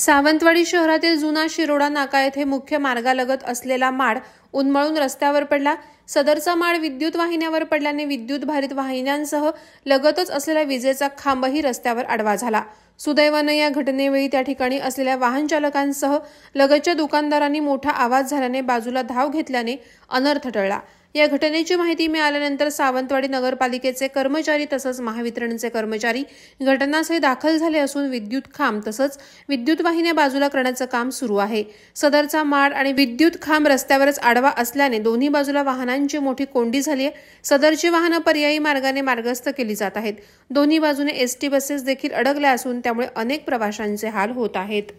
सावंतवाडी शहरातील जुना शिरोडा नाका येथे मुख्य मार्गालगत असलेला माड उन्मळून रस्त्यावर पडला सदरचा माड विद्युत वाहिन्यावर पडल्याने विद्युत भारित वाहिन्यांसह लगतच असलेला विजेचा खांबही रस्त्यावर आडवा झाला सुदैवानं या घटनेवेळी त्या ठिकाणी असलेल्या वाहन चालकांसह लगतच्या दुकानदारांनी मोठा आवाज झाल्याने बाजूला धाव घेतल्याने अनर्थ टळला या घटनेची माहिती मिळाल्यानंतर सावंतवाडी नगरपालिकेचे कर्मचारी तसंच महावितरणचे कर्मचारी घटनास्थळी दाखल झाले असून विद्युत खांब तसंच विद्युत वाहिन्या बाजूला करण्याचं काम सुरू आहे सदरचा माड आणि विद्युत खांब रस्त्यावरच आडवा असल्याने दोन्ही बाजूला वाहनांची मोठी कोंडी झाली आहे सदरची वाहनं पर्यायी मार्गाने मार्गस्थ केली जात आहेत दोन्ही बाजूने एसटी बसेस देखील अडकल्या असून त्यामुळे अनेक प्रवाशांचे हाल होत आहेत